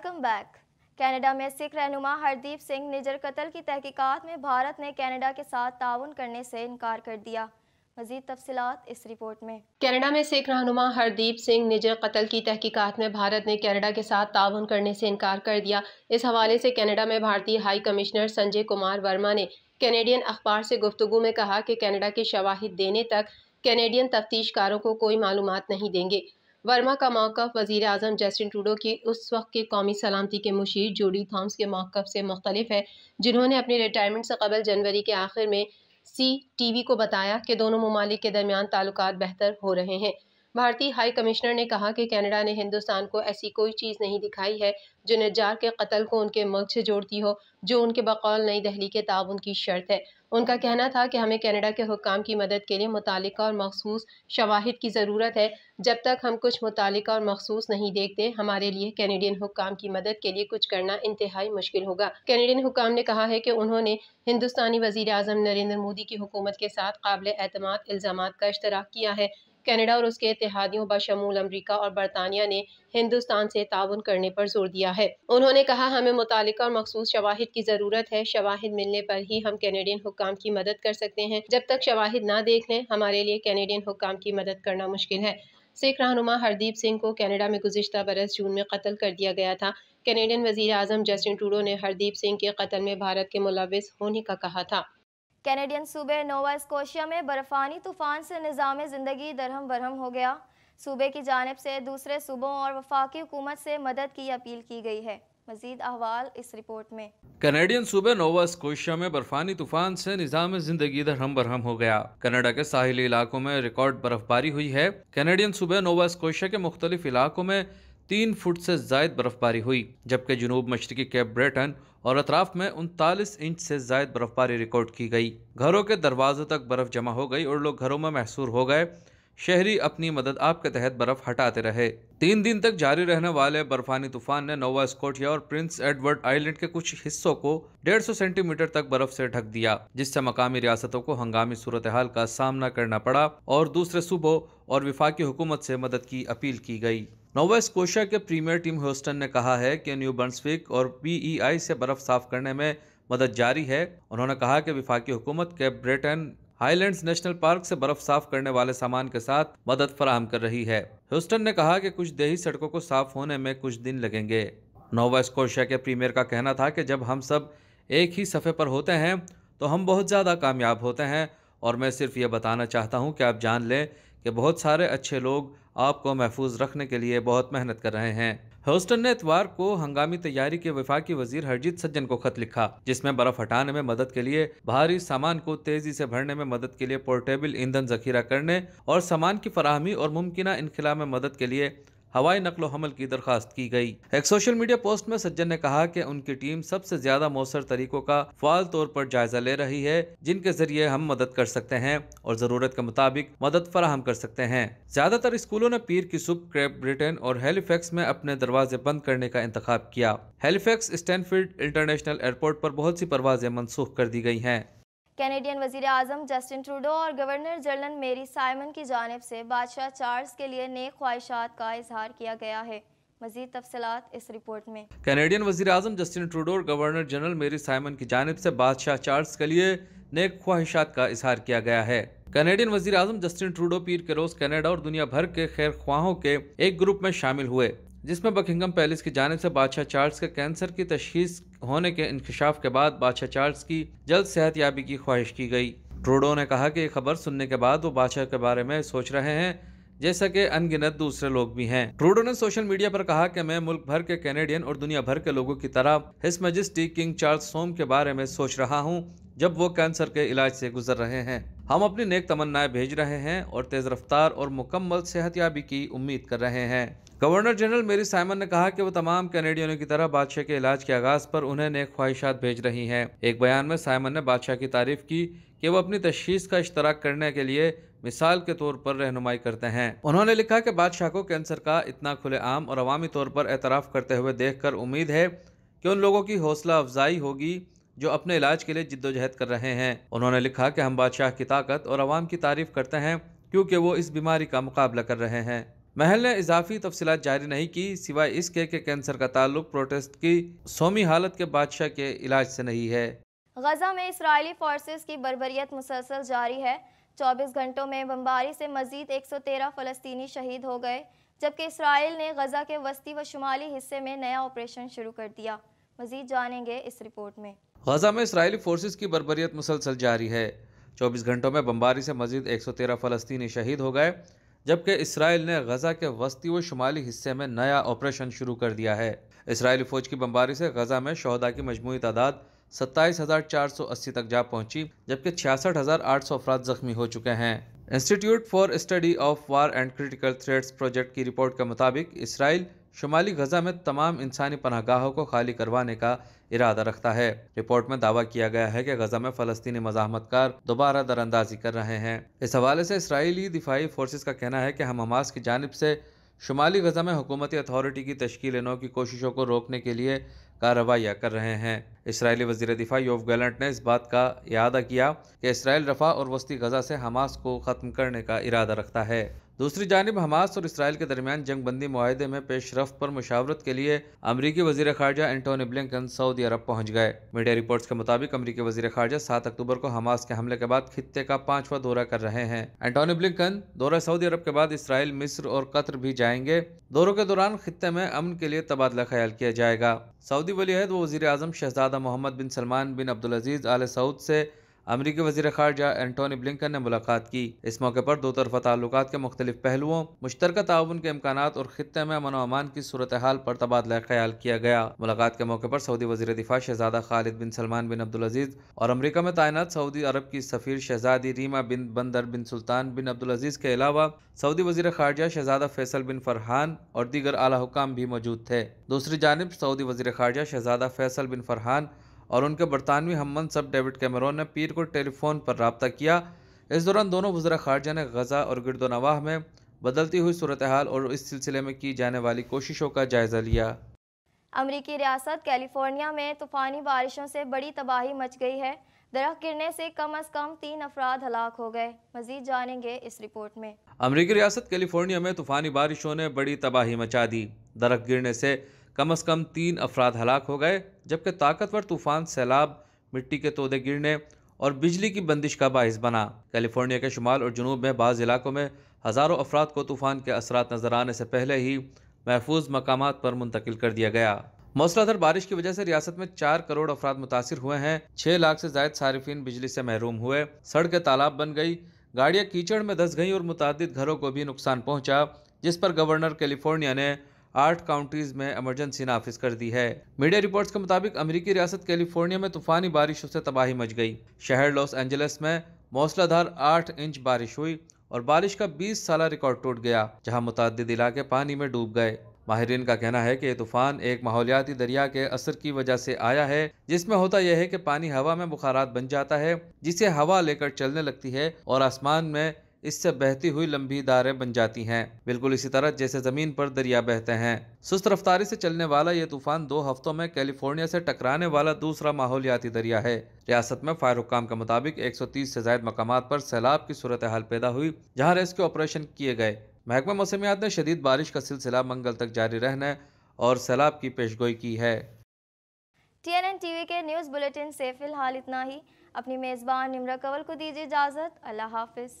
welcome back Canada में सिख रहनुमा हरदीप सिंह निजर कत्ल की तहकीकात में भारत ने कनाडा के साथ ताउन करने से इनकार कर दिया मजीद तफसलत इस रिपोर्ट में कनाडा में सिख रहनुमा हरदीप सिंह निजर कत्ल की तहकीकात में भारत ने कनाडा के साथ ताउन करने से इनकार कर दिया इस हवाले से कनाडा में भारतीय हाई कमिश्नर संजय कुमार वर्मा ने कैनेडियन अखबार से गुफ्तु में कहा कि कनाडा के शवाहिद देने तक कैनेडियन तफ्तीशकारों को कोई मालूम नहीं देंगे वर्मा का मौक़ वज़ी अजम जस्टिन टूडो की उस वक्त के कौमी सलामती के मुशीर जोडी थॉम्स के मौक़ से मुख्तलिफ है जिन्होंने अपनी रिटायरमेंट से कबल जनवरी के आखिर में सी टी वी को बताया कि दोनों ममालिक के दरमियान ताल्लुक बेहतर हो रहे हैं भारतीय हाई कमिश्नर ने कहा कि कनाडा ने हिंदुस्तान को ऐसी कोई चीज़ नहीं दिखाई है जो नजार के कत्ल को उनके मुल्क से जोड़ती हो जो उनके बकौल नई दहली के ताउन की शर्त है उनका कहना था कि हमें कनाडा के हुकाम की मदद के लिए मुतल और मखसूस शवाहद की ज़रूरत है जब तक हम कुछ मुतल और मखसूस नहीं देखते हमारे लिए कैनेडियन हुकाम की मदद के लिए कुछ करना इंतहाई मुश्किल होगा कैनेडियन हुकाम ने कहा है कि उन्होंने हिंदुस्तानी वजीर अजम नरेंद्र मोदी की हुकूमत के साथ काबिल अतमाद इल्ज़ाम का अश्तराक किया है कनाडा और उसके इतिहादियों बशमूल अमरीका और बरतानिया ने हिंदुस्तान से ताउन करने पर जोर दिया है उन्होंने कहा हमें मुतल और मखसूस शवाहिद की ज़रूरत है शवाहिद मिलने पर ही हम कैनेडियन हुकाम की मदद कर सकते हैं जब तक शवाहिद ना देख लें हमारे लिए कैनेडियन हुकाम की मदद करना मुश्किल है सिख रहनुमा हरदीप सिंह को कनाडा में गुजशत बरस जून में कत्ल कर दिया गया था कैनेडियन वजीर अजम जस्टिन टूडो ने हरदीप सिंह के कत्ल में भारत के मुलविस होने का कहा था कैनेडियन सूबे नोवा स्कोशिया में बर्फानी तूफान से निज़ाम ज़िंदगी दरहम बरहम हो गया सूबे की जानब से दूसरे सूबों और वफाकी हुकूमत से मदद की अपील की गई है मजीद अहवाल इस रिपोर्ट में कनेडियन सूबे नोवा स्कोशिया में बर्फानी तूफान से निज़ाम जिंदगी दरहम बरहम हो गया कनाडा के साहिली इलाकों में रिकॉर्ड बर्फबारी हुई है कनेडियन सूबे नोवा स्कोशिया के मुख्तलिफ इलाकों में तीन फुट से जायद बर्फबारी हुई जबकि जनूब मशरकी केप ब्रेटन और अतराफ में उनतालीस इंच से जायद बर्फबारी रिकॉर्ड की गई घरों के दरवाज़ों तक बर्फ़ जमा हो गई और लोग घरों में महसूर हो गए शहरी अपनी मदद आप के तहत बर्फ हटाते रहे तीन दिन तक जारी रहने वाले बर्फानी तूफान ने नोवा स्कोटिया और प्रिंस एडवर्ड आइलैंड के कुछ हिस्सों को 150 सेंटीमीटर तक बर्फ से ढक दिया जिससे मकामी रियासतों को हंगामी सूरत हाल का सामना करना पड़ा और दूसरे सूबों और विफाकी हुकूमत से मदद की अपील की गई नोवा स्कोशिया के प्रीमियर टीम ह्यूस्टन ने कहा है कि न्यू बर्नसफिक और पीईआई से बर्फ साफ करने में मदद जारी है उन्होंने कहा कि विफाकी हुकूमत के ब्रिटेन हाईलैंड्स नेशनल पार्क से बर्फ साफ करने वाले सामान के साथ मदद फराहम कर रही है ह्यूस्टन ने कहा कि कुछ देही सड़कों को साफ होने में कुछ दिन लगेंगे नोवा स्कोशिया के प्रीमियर का कहना था कि जब हम सब एक ही सफ़े पर होते हैं तो हम बहुत ज़्यादा कामयाब होते हैं और मैं सिर्फ ये बताना चाहता हूँ कि आप जान लें कि बहुत सारे अच्छे लोग आपको महफूज रखने के लिए बहुत मेहनत कर रहे हैं हॉस्टन ने इतवार को हंगामी तैयारी के विफाकी वजीर हरजीत सज्जन को खत लिखा जिसमें बर्फ हटाने में मदद के लिए भारी सामान को तेजी से भरने में मदद के लिए पोर्टेबल ईंधन जखीरा करने और सामान की फराहमी और मुमकिन इनखिला में मदद के लिए हवाई नकलो हमल की दरखास्त की गई एक सोशल मीडिया पोस्ट में सज्जन ने कहा कि उनकी टीम सबसे ज्यादा मौसर तरीकों का फाल तौर पर जायजा ले रही है जिनके जरिए हम मदद कर सकते हैं और जरूरत के मुताबिक मदद फराहम कर सकते हैं ज्यादातर स्कूलों ने पीर की सुबह क्रेप ब्रिटेन और हेलीफेक्स में अपने दरवाजे बंद करने का इंतखब किया हेलीफेक्स स्टैनफील्ड इंटरनेशनल एयरपोर्ट पर बहुत सी परवाजें मनसूख कर दी गई हैं कैनेडियन वजीर अजम जस्टिन ट्रूडो और गवर्नर जनरल मेरी साइमन की जानब से बादशाह चार्ल्स के लिए नए ख्वाहिशात का इजहार किया गया है मजीद तफसलत इस रिपोर्ट में कैनेडियन वजी अजम जस्टिन ट्रूडो और गवर्नर जनरल मेरी साइमन की जानब से बादशाह चार्ल्स के लिए नए ख्वाहिशात का इजहार किया गया है कैनेडियन वजीर अजम जस्टिन ट्रूडो पीर के रोज कैनेडा और दुनिया भर के खैर ख्वाहों के एक ग्रुप में शामिल हुए जिसमें बकिंगम पैलेस की जानब से बादशाह चार्ल्स के कैंसर की तशीस होने के इंकशाफ के बाद बादशाह चार्ल्स की जल्द सेहत याबी की ख्वाहिश की गई ट्रूडो ने कहा कि खबर सुनने के बाद वो बादशाह के बारे में सोच रहे हैं जैसा कि अनगिनत दूसरे लोग भी हैं ट्रूडो ने सोशल मीडिया पर कहा कि मैं मुल्क भर के कैनेडियन और दुनिया भर के लोगों की तरह हिस मजिस्टी किंग चार्ल्स सोम के बारे में सोच रहा हूं जब वो कैंसर के इलाज से गुजर रहे हैं हम अपनी नेक तमन्नाएं भेज रहे हैं और तेज़ रफ्तार और मुकम्मल सेहत याबी की उम्मीद कर रहे हैं गवर्नर जनरल मेरी साइमन ने कहा कि वो तमाम कैनेडियनों की तरह बादशाह के इलाज के आगाज़ पर उन्हें नेक ख्वाहिशात भेज रही हैं एक बयान में साइमन ने बादशाह की तारीफ की कि वो अपनी तशीस का इश्तराक करने के लिए मिसाल के तौर पर रहनुमाई करते हैं उन्होंने लिखा कि बादशाह को कैंसर का इतना खुलेआम और अवामी तौर पर एतराफ़ करते हुए देख कर उम्मीद है कि उन लोगों की हौसला अफजाई होगी जो अपने इलाज के लिए जिद्दोजहद कर रहे हैं उन्होंने लिखा कि हम बादशाह की ताकत और आवाम की तारीफ करते हैं क्योंकि वो इस बीमारी का मुकाबला कर रहे हैं महल ने इजाफी तफसीत जारी नहीं की सिवाय इसके के कैंसर का ताल्लुक प्रोटेस्ट की सोमी हालत के बादशाह के इलाज से नहीं है गजा में इसराइली फोर्सेज की बरबरीत मुसलसल जारी है 24 घंटों में बमबारी से मजीद 113 फलस्तनी शहीद हो गए जबकि इसराइल ने गजा के वस्ती व शुमाली हिस्से में नया ऑपरेशन शुरू कर दिया मजीद जानेंगे इस रिपोर्ट में गजा में इसराइली फोर्सेज की बरबरीत मुसलसल जारी है चौबीस घंटों में बम्बारी से मजीद एक सौ तेरह फलस्तनी शहीद हो गए जबकि इसराइल ने गजा के वस्ती व शुमाली हिस्से में नया ऑपरेशन शुरू कर दिया है इसराइली फौज की बम्बारी से गजा में शहदा की मजमू तादाद सत्ताईस हज़ार चार सौ अस्सी तक जा पहुंची जबकि छियासठ हज़ार आठ सौ अफराद जख्मी हो चुके हैं institute for study of war and critical threats project की रिपोर्ट के मुताबिक इसराइल शुमाली गजा में तमाम इंसानी पनागाहों को खाली करवाने का इरादा रखता है रिपोर्ट में दावा किया गया है कि गजा में फलस्तीनी मजामतकार दोबारा दरअंदाजी कर रहे हैं इस हवाले से इसराइली दिफाई फोर्सेस का कहना है कि हम हमास की जानब से शुमाली गजा में हुकूमती अथॉरिटी की तश्कील नौ की कोशिशों को रोकने के लिए कार्रवाइयाँ कर रहे हैं इसराइली वजीर दिफा योव गैलेंट ने इस बात का इरादा किया कि इसराइल रफा और वस्ती गजा से हमास को ख़त्म करने का इरादा रखता है दूसरी जानब हमास और इसराइल के दरमियान जंग बंदी माहदे में पेशरफ पर मुशावरत के लिए अमरीकी वजी खारजा एंटोनी ब्लिकन सऊदी अरब पहुँच गए मीडिया रिपोर्ट्स के मुताबिक अमरीकी वजी खारजा सात अक्टूबर को हमास के हमले के बाद खत्े का पांचवा दौरा कर रहे हैं एंटोनी ब्लिकन दौरा सऊदी अरब के बाद इसराइल मिस्र और कतर भी जाएंगे दौरों के दौरान खत्े में अमन के लिए तबादला ख्याल किया जाएगा सऊदी वलीहद वजी अजम शहजादा मोहम्मद बिन सलमान बिन अब्दुल अजीज आल सऊद से अमरीकी वजीर खारजा एंटोनी ब्लिकन ने मुलाकात की इस मौके पर दो तरफा ताल्लुक के मुख्तलिफ पहलुओं मुश्तरक ताउन के इम्कान और खत्े में अमन अमान की सूरत हाल पर तबादला ख्याल किया गया मुलाकात के मौके पर सऊदी वजी दिफा शहजादा खालिद बिन सलमान बिन अब्दुल अजीज और अमरीका में तैनात सऊदी अरब की सफ़ीर शहजादी रीमा बिन बंदर बिन सुल्तान बिन अब्दुल अजीज के अलावा सऊदी वजीर खारजा शहजादा फैसल बिन फरहान और दीगर आला हुकाम भी मौजूद थे दूसरी जानब सऊदी वजी खारजा शहजादा फैसल बिन फरहान और उनके बरतानवी हममन सब डेविड कैमरॉन ने पीर को टेलीफोन पर रबता किया इस दौरान दोनों वजरा खारजा ने गजा और गिरदोनवाह में बदलती हुई सूरत हाल और इस सिलसिले में की जाने वाली कोशिशों का जायज़ा लिया अमरीकी रियासत कैलिफोर्निया में तूफ़ानी बारिशों से बड़ी तबाही मच गई है दरख गिरने से कम अज कम तीन अफराद हलाक हो गए मजीद जानेंगे इस रिपोर्ट में अमरीकी रियासत कैलिफोर्निया में तूफ़ानी बारिशों ने बड़ी तबाही मचा दी दरख गिरने से कम अज़ कम तीन अफराद हलाक हो गए जबकि ताकतवर तूफ़ान सैलाब मिट्टी के तोदे गिरने और बिजली की बंदिश का बायस बना कैलिफोर्निया के शुमाल और जनूब में बाज़ इलाकों में हज़ारों अफराद को तूफ़ान के असरा नज़र आने से पहले ही महफूज मकाम पर मुंतकिल कर दिया गया मौसलाधार बारिश की वजह से रियासत में चार करोड़ अफराद मुतासर हुए हैं छह लाख से ज्यादा सार्फिन बिजली से महरूम हुए सड़कें तालाब बन गई गाड़ियां कीचड़ में धस गईं और मुतद घरों को भी नुकसान पहुँचा जिस पर गवर्नर कैलिफोर्निया ने आठ काउंटीज में इमरजेंसी नाफिज कर दी है मीडिया रिपोर्ट्स के मुताबिक अमेरिकी रियासत कैलिफोर्निया में तूफानी बारिश से तबाही मच गई शहर लॉस एंजलिस में मौसलाधार आठ इंच बारिश हुई और बारिश का बीस साल रिकॉर्ड टूट गया जहाँ मुतद इलाके पानी में डूब गए माहरीन का कहना है कि ये तूफान एक माहौलियाती दरिया के असर की वजह से आया है जिसमें होता यह है कि पानी हवा में बुखारात बन जाता है जिसे हवा लेकर चलने लगती है और आसमान में इससे बहती हुई लंबी दारें बन जाती हैं बिल्कुल इसी तरह जैसे जमीन पर दरिया बहते हैं सुस्त रफ्तारी से चलने वाला ये तूफान दो हफ्तों में कैलिफोर्निया से टकराने वाला दूसरा माहौलियाती दरिया है रियासत में फायर हुकाम के मुताबिक 130 से ज्यादा मकाम पर सैलाब की सूरत हाल पैदा हुई जहाँ रेस्क्यू ऑपरेशन किए गए महकमा मौसमियात ने शदीद बारिश का सिलसिला मंगल तक जारी रहने और सैलाब की पेशगोई की है टी वी के न्यूज़ बुलेटिन से फिलहाल इतना ही अपनी मेज़बान निम्रा कंवल को दीजिए इजाज़त अल्लाह हाफिज़